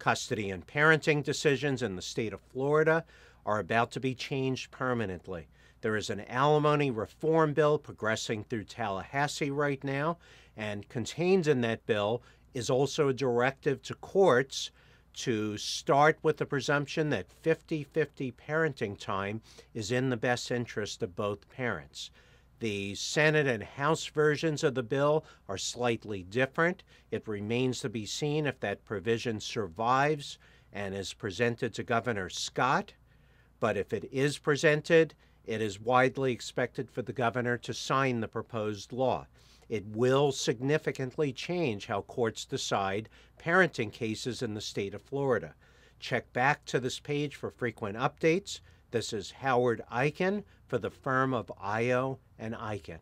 Custody and parenting decisions in the state of Florida are about to be changed permanently. There is an alimony reform bill progressing through Tallahassee right now, and contained in that bill is also a directive to courts to start with the presumption that 50 50 parenting time is in the best interest of both parents. The Senate and House versions of the bill are slightly different. It remains to be seen if that provision survives and is presented to Governor Scott. But if it is presented, it is widely expected for the governor to sign the proposed law. It will significantly change how courts decide parenting cases in the state of Florida. Check back to this page for frequent updates. This is Howard Eichen for the firm of IO and Eichen.